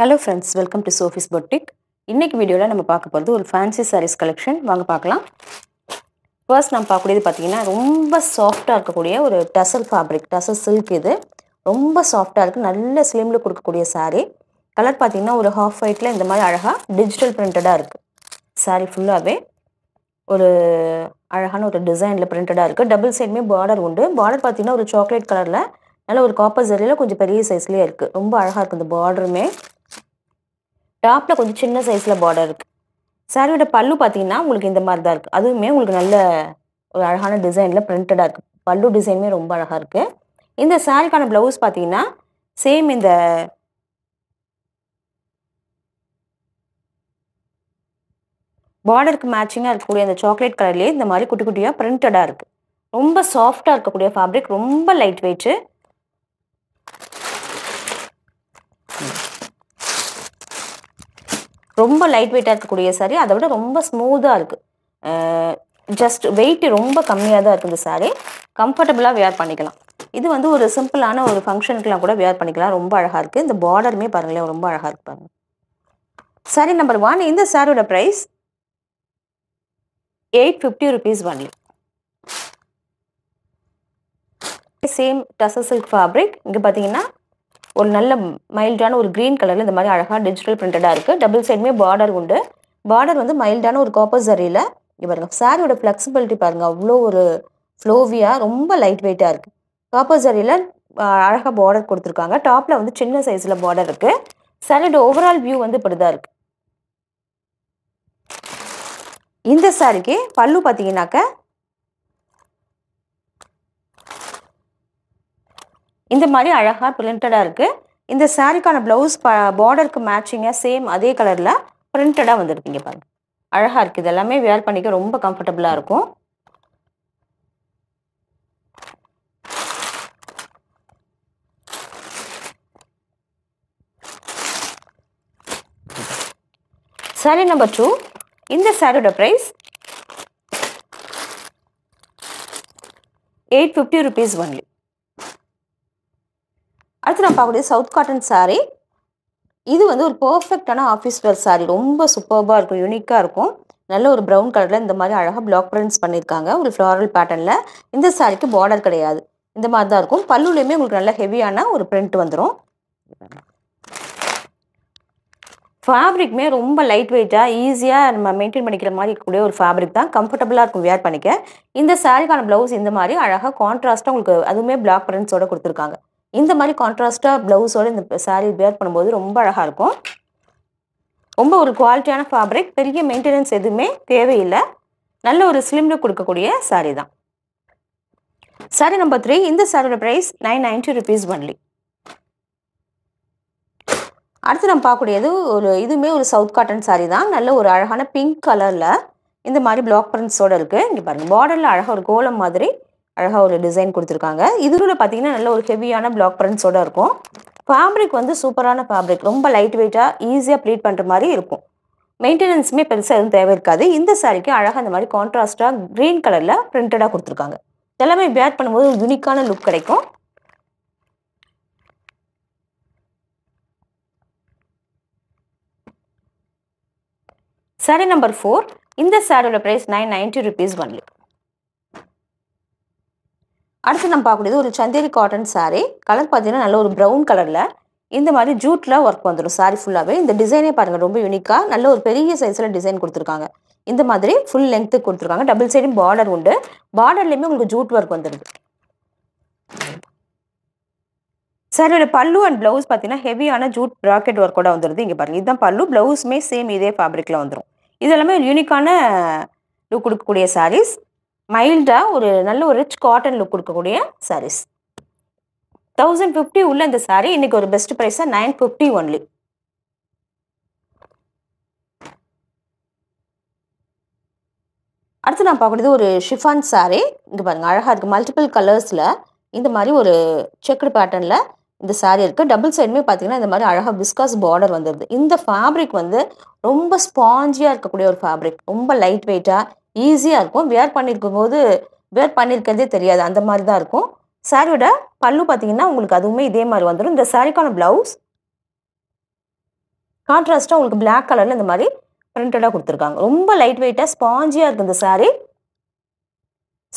hello friends welcome to Sophie's boutique இன்றைக்கி வீடியோவில் நம்ம பார்க்க போகிறது ஒரு ஃபேன்சி சாரீஸ் கலெக்ஷன் வாங்க பார்க்கலாம் ஃபர்ஸ்ட் நம்ம பார்க்கக்கூடியது பார்த்திங்கன்னா ரொம்ப சாஃப்டாக இருக்கக்கூடிய ஒரு டசல் ஃபேப்ரிக் டசல் சில்க் இது ரொம்ப சாஃப்டாக இருக்குது நல்ல ஸ்லிமில் கொடுக்கக்கூடிய சாரீ கலர் பார்த்திங்கன்னா ஒரு ஹாஃப் ஒயிட்டில் இந்த மாதிரி அழகாக டிஜிட்டல் பிரிண்டடாக இருக்குது சாரீ ஃபுல்லாகவே ஒரு அழகான ஒரு டிசைனில் பிரிண்டடாக இருக்குது டபுள் சைடுமே பார்டர் உண்டு பார்டர் பார்த்திங்கன்னா ஒரு சாக்லேட் கலரில் நல்ல ஒரு காப்பர் ஜரியில் கொஞ்சம் பெரிய சைஸ்லேயே இருக்குது ரொம்ப அழகாக இருக்குது இந்த பார்டருமே டாப்பில் கொஞ்சம் சின்ன சைஸில் பார்டர் இருக்குது சாரியோட பல்லு பார்த்தீங்கன்னா உங்களுக்கு இந்த மாதிரி தான் இருக்குது அதுவுமே உங்களுக்கு நல்ல ஒரு அழகான டிசைனில் பிரிண்டடாக இருக்குது பல்லு டிசைனுமே ரொம்ப அழகாக இருக்குது இந்த சாரிக்கான ப்ளவுஸ் பார்த்தீங்கன்னா சேம் இந்த பார்டருக்கு மேட்சிங்காக இருக்கக்கூடிய அந்த சாக்லேட் கலர்லேயே இந்த மாதிரி குட்டி குட்டியாக பிரிண்டடாக இருக்குது ரொம்ப சாஃப்டாக இருக்கக்கூடிய ஃபேப்ரிக் ரொம்ப லைட் வெயிட்டு ரொம்ப லைட் வெயிட்டாக இருக்கக்கூடிய சாரி அதை விட ரொம்ப ஸ்மூத்தாக இருக்குது ஜஸ்ட் வெயிட் ரொம்ப கம்மியாக தான் இருக்குது இந்த சாரி கம்ஃபர்டபுளாக வேர் பண்ணிக்கலாம் இது வந்து ஒரு சிம்பிளான ஒரு ஃபங்க்ஷனுக்குலாம் கூட வேர் பண்ணிக்கலாம் ரொம்ப அழகாக இருக்குது இந்த பார்டருமே பாருங்களேன் ரொம்ப அழகாக இருக்கு பாருங்கள் சாரி நம்பர் ஒன் இந்த சாரியோட price eight fifty rupees only same tussar silk fabric இங்கே பார்த்தீங்கன்னா ஒரு நல்ல மைல்டான ஒரு க்ரீன் கலரில் இந்த மாதிரி அழகாக டிஜிட்டல் பிரிண்டடாக இருக்குது டபுள் சைடுமே பார்டர் உண்டு பார்டர் வந்து மைல்டான ஒரு காப்பர் சரியில் இங்கே பாருங்கள் சாரியோட ஃப்ளெக்சிபிலிட்டி பாருங்கள் அவ்வளோ ஒரு ஃப்ளோவியாக ரொம்ப லைட் வெயிட்டாக இருக்குது காப்பர் சரியில் அழகாக பார்டர் கொடுத்துருக்காங்க டாப்பில் வந்து சின்ன சைஸில் பார்டர் இருக்குது சாரியோட ஓவரால் வியூ வந்து இப்படி தான் இருக்குது இந்த சாரிக்கு பல்லு பார்த்தீங்கன்னாக்க இந்த மாதிரி அழகாக பிரிண்டடாக இருக்குது இந்த சாரிக்கான ப்ளவுஸ் ப பார்டருக்கு மேட்சிங்காக சேம் அதே கலரில் பிரிண்டடாக வந்துருக்கீங்க பாருங்க அழகாக இருக்குது எல்லாமே வேர் பண்ணிக்க ரொம்ப கம்ஃபர்டபுளாக இருக்கும் சாரி நம்பர் டூ இந்த சாரியோட price eight fifty rupees only அடுத்து நான் பார்க்கக்கூடிய சவுத் காட்டன் சாரி இது வந்து ஒரு பர்ஃபெக்டான ஆஃபீஸ் வேர் சாரீ ரொம்ப சூப்பர்பாக இருக்கும் யூனிக்காக இருக்கும் நல்ல ஒரு ப்ரௌன் கலரில் இந்த மாதிரி அழகாக பிளாக் ப்ரிண்ட்ஸ் பண்ணியிருக்காங்க ஒரு ஃப்ளாரல் பேட்டர்னில் இந்த சாரிக்கு பார்டர் கிடையாது இந்த மாதிரி தான் இருக்கும் பல்லுலேயுமே உங்களுக்கு நல்ல ஹெவியான ஒரு பிரிண்ட் வந்துடும் ஃபேப்ரிக்குமே ரொம்ப லைட் வெயிட்டாக ஈஸியாக நம்ம மெயின்டைன் பண்ணிக்கிற மாதிரி இருக்கக்கூடிய ஒரு ஃபேப்ரிக் தான் கம்ஃபர்டபுளாக இருக்கும் வேர் பண்ணிக்க இந்த சாரிக்கான ப்ளவுஸ் இந்த மாதிரி அழகாக கான்ட்ராஸ்ட்டாக உங்களுக்கு அதுவுமே பிளாக் பட்டன்ஸோட கொடுத்துருக்காங்க இந்த மாதிரி கான்ட்ராஸ்ட்டாக ப்ளவுஸோட இந்த சாரீ வேர் பண்ணும்போது ரொம்ப அழகாக இருக்கும் ரொம்ப ஒரு குவாலிட்டியான ஃபேப்ரிக் பெரிய மெயின்டெனன்ஸ் எதுவுமே தேவையில்லை நல்ல ஒரு ஸ்லிம்ல கொடுக்கக்கூடிய சாரி தான் சாரி நம்பர் த்ரீ இந்த சாரியோட price nine ninety rupees only அடுத்து நம்ம பார்க்கக்கூடியது ஒரு இதுவுமே ஒரு சவுத் காட்டன் சாரீ தான் நல்ல ஒரு அழகான பிங்க் கலரில் இந்த மாதிரி பிளாக் பிரிண்ட்ஸோடு இருக்குது இங்கே பாருங்கள் பார்டரில் அழகாக ஒரு கோலம் மாதிரி அழகாக ஒரு டிசைன் கொடுத்துருக்காங்க இதில் பார்த்தீங்கன்னா நல்ல ஒரு ஹெவியான பிளாக் பிரிண்ட்ஸோடு இருக்கும் ஃபேப்ரிக் வந்து சூப்பரான ஃபேப்ரிக் ரொம்ப லைட் வெயிட்டாக ஈஸியாக ப்ளீட் பண்ணுற மாதிரி இருக்கும் மெயின்டெனன்ஸுமே பெருசாக எதுவும் தேவை இருக்காது இந்த சாரிக்கு அழகாக இந்த மாதிரி கான்ட்ராஸ்ட்டாக க்ரீன் கலரில் பிரிண்டடாக கொடுத்துருக்காங்க எல்லாமே பேட் பண்ணும்போது யூனிக்கான லுக் கிடைக்கும் சாரீ நம்பர் ஃபோர் இந்த சாரியோட price nine ninety rupees only அடுத்து நம்ம பார்க்கக்கூடியது ஒரு சந்தேரி காட்டன் சாரி கலர் பார்த்தீங்கன்னா நல்ல ஒரு ப்ரௌன் கலரில் இந்த மாதிரி ஜூட்டில் ஒர்க் வந்துடும் சாரி ஃபுல்லாகவே இந்த டிசைனே பாருங்கள் ரொம்ப யூனிக்காக நல்ல ஒரு பெரிய சைஸில் டிசைன் கொடுத்துருக்காங்க இந்த மாதிரி ஃபுல் லென்த்து கொடுத்துருக்காங்க டபுள் சைடும் பார்டர் உண்டு பார்டர்லேயுமே உங்களுக்கு ஜூட் ஒர்க் வந்துடுது சாரியோட பல்லு அண்ட் ப்ளவுஸ் பார்த்தீங்கன்னா ஹெவியான ஜூட் ப்ராக்கெட் ஒர்க்கோட வந்துடுது இங்கே பாருங்கள் இதுதான் பல்லு ப்ளவுஸுமே சேம் இதே ஃபேப்ரிக்கில் வந்துடும் இது எல்லாமே ஒரு யூனிக்கான லுக் கொடுக்கக்கூடிய சாரீஸ் மைல்டாக ஒரு நல்ல ஒரு ரிச் காட்டன் லுக் கொடுக்கக்கூடிய சாரீஸ் தௌசண்ட் ஃபிஃப்டி உள்ள இந்த சாரீ இன்றைக்கி ஒரு பெஸ்ட் ப்ரைஸாக நைன் ஃபிஃப்டி ஒன்லி அடுத்து நான் பார்க்குறது ஒரு ஷிஃபான் சாரீ இங்கே பாருங்கள் அழகாக இருக்குது மல்டிபிள் கலர்ஸில் இந்த மாதிரி ஒரு செக்குடு பேட்டர்னில் இந்த சாரீ இருக்குது டபுள் சைடுமே பார்த்தீங்கன்னா இந்த மாதிரி அழகாக பிஸ்காஸ் பார்டர் வந்துடுது இந்த ஃபேப்ரிக் வந்து ரொம்ப ஸ்பாஞ்சியாக இருக்கக்கூடிய ஒரு ஃபேப்ரிக் ரொம்ப லைட் வெயிட்டாக ஈஸியாக இருக்கும் வேர் பண்ணியிருக்கும் போது வேர் பண்ணியிருக்கிறதே தெரியாது அந்த மாதிரி தான் இருக்கும் சாரியோட பல்லு பார்த்தீங்கன்னா உங்களுக்கு அதுவுமே இதே மாதிரி வந்துடும் இந்த சாரிக்கான ப்ளவுஸ் கான்ட்ராஸ்ட்டாக உங்களுக்கு பிளாக் கலரில் இந்த மாதிரி பிரிண்டடாக கொடுத்துருக்காங்க ரொம்ப லைட் வெயிட்டாக ஸ்பாஞ்சியாக இருக்குது இந்த சாரீ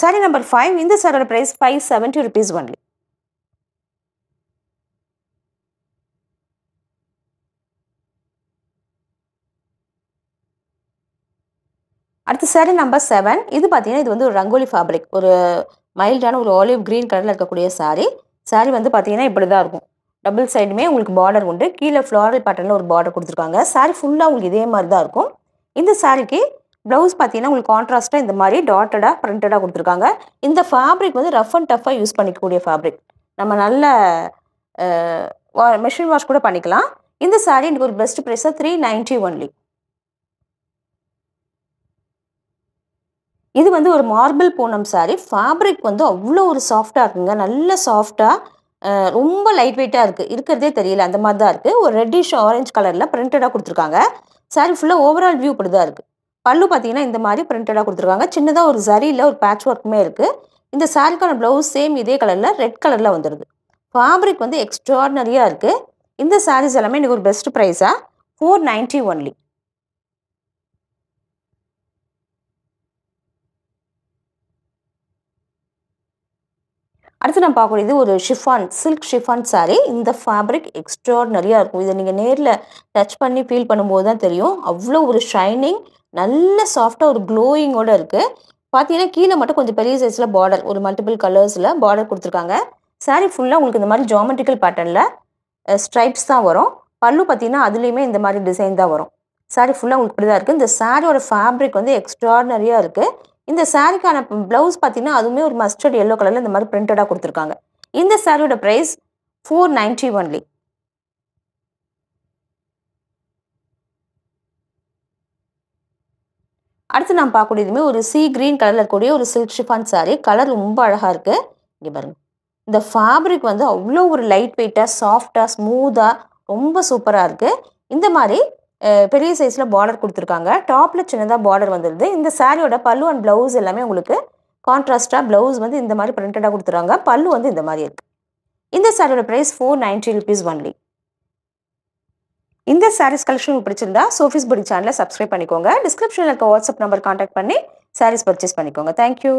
சாரி நம்பர் ஃபைவ் இந்த சாரோட price five seventy rupees only அடுத்து சேரீ நம்பர் செவன் இது பார்த்தீங்கன்னா இது வந்து ஒரு ரங்கோலி ஃபேப்ரிக் ஒரு மைல்டான ஒரு ஆலிவ் க்ரீன் கலரில் இருக்கக்கூடிய சாரீ சாரீ வந்து பார்த்தீங்கன்னா இப்படி தான் இருக்கும் டபுள் சைடுமே உங்களுக்கு பார்டர் உண்டு கீழே ஃப்ளாரல் பேட்டர்னில் ஒரு பார்டர் கொடுத்துருக்காங்க சாரீ ஃபுல்லாக உங்களுக்கு இதே மாதிரி தான் இருக்கும் இந்த சாரீக்கு ப்ளவுஸ் பார்த்தீங்கன்னா உங்களுக்கு கான்ட்ராஸ்ட்டாக இந்த மாதிரி டாட்டடாக ப்ரிண்டடாக கொடுத்துருக்காங்க இந்த ஃபேப்ரிக் வந்து ரஃப் அண்ட் டஃப்பாக யூஸ் பண்ணிக்கக்கூடிய ஃபேப்ரிக் நம்ம நல்ல மிஷின் வாஷ் கூட பண்ணிக்கலாம் இந்த சாரீ எனக்கு ஒரு பெஸ்ட் ப்ரைஸாக த்ரீ நைன்ட்டி ஒன்லி இது வந்து ஒரு மார்பிள் பூனம் சாரி ஃபேப்ரிக் வந்து அவ்வளோ ஒரு சாஃப்டாக இருக்குங்க நல்ல சாஃப்டாக ரொம்ப லைட் வெயிட்டாக இருக்குது இருக்கிறதே தெரியல அந்த மாதிரி தான் இருக்குது ஒரு ரெட்டிஷ் ஆரஞ்சு கலரில் பிரிண்டடாக கொடுத்துருக்காங்க சாரி ஃபுல்லாக ஓவரால் வியூ இப்படி தான் இருக்குது பல்லு பார்த்தீங்கன்னா இந்த மாதிரி பிரிண்டடாக கொடுத்துருக்காங்க சின்னதாக ஒரு சரியில் ஒரு பேட்ச் ஒர்க்குமே இருக்குது இந்த சாரீக்கான ப்ளவுஸ் சேம் இதே கலரில் ரெட் கலரில் வந்துடுது ஃபேப்ரிக் வந்து எக்ஸ்ட்ராடனரியாக இருக்குது இந்த சாரீஸ் எல்லாமே எனக்கு ஒரு பெஸ்ட் ப்ரைஸாக ஃபோர் நைன்ட்டி ஒன்லி அடுத்து நான் பார்க்கக்கூடியது ஒரு ஷிஃபான் சில்க் ஷிஃபான் சாரி இந்த ஃபேப்ரிக் எக்ஸ்ட்ராடனரியாக இருக்கும் இதை நீங்கள் நேரில் டச் பண்ணி ஃபீல் பண்ணும்போது தான் தெரியும் அவ்வளோ ஒரு ஷைனிங் நல்ல சாஃப்டாக ஒரு க்ளோயிங்கோடு இருக்குது பார்த்தீங்கன்னா கீழே மட்டும் கொஞ்சம் பெரிய சைஸில் பார்டர் ஒரு மல்டிபிள் கலர்ஸில் பார்டர் கொடுத்துருக்காங்க சாரி ஃபுல்லாக உங்களுக்கு இந்த மாதிரி ஜாமெட்ரிக்கல் பேட்டர்னில் ஸ்ட்ரைப்ஸ் தான் வரும் பல்லு பார்த்தீங்கன்னா அதுலேயுமே இந்த மாதிரி டிசைன் தான் வரும் சாரி ஃபுல்லாக உங்களுக்கு இப்படி தான் இருக்குது இந்த சாரியோட ஃபேப்ரிக் வந்து எக்ஸ்ட்ராடனரியாக இருக்குது இந்த சாரிக்கான ப்ளவுஸ் பார்த்தீங்கன்னா அதுவுமே ஒரு மஸ்டர்ட் எல்லோ கலரில் இந்த மாதிரி பிரிண்டடாக கொடுத்துருக்காங்க இந்த சாரியோட ப்ரைஸ் ஃபோர் நைன்ட்டி ஒன்லி அடுத்து நான் பார்க்கக்கூடியதுமே ஒரு சீ க்ரீன் கலரில் இருக்கக்கூடிய ஒரு சில்க் ஷிஃபான் சாரீ கலர் ரொம்ப அழகாக இருக்குது இங்கே பாருங்கள் இந்த ஃபேப்ரிக் வந்து அவ்வளோ ஒரு லைட் வெயிட்டாக சாஃப்டாக ஸ்மூத்தாக ரொம்ப சூப்பராக இருக்குது இந்த மாதிரி பெரிய சைஸில் பார்டர் கொடுத்துருக்காங்க டாப்பில் சின்னதாக பார்டர் வந்துடுது இந்த சாரியோட பல்லு அண்ட் ப்ளவுஸ் எல்லாமே உங்களுக்கு கான்ட்ராஸ்டாக ப்ளவுஸ் வந்து இந்த மாதிரி பிரிண்டடாக கொடுத்துருக்காங்க பல்லு வந்து இந்த மாதிரி இருக்குது இந்த சாரியோட price four ninety rupees only இந்த சாரீஸ் கலெக்ஷன் பிடிச்சிருந்தா சோஃபிஸ் புடி சேனலை சப்ஸ்கிரைப் பண்ணிக்கோங்க டிஸ்கிரிப்ஷனில் இருக்க வாட்ஸ்அப் நம்பர் கான்டாக்ட் பண்ணி சாரீஸ் பர்ச்சேஸ் பண்ணிக்கோங்க தேங்க்யூ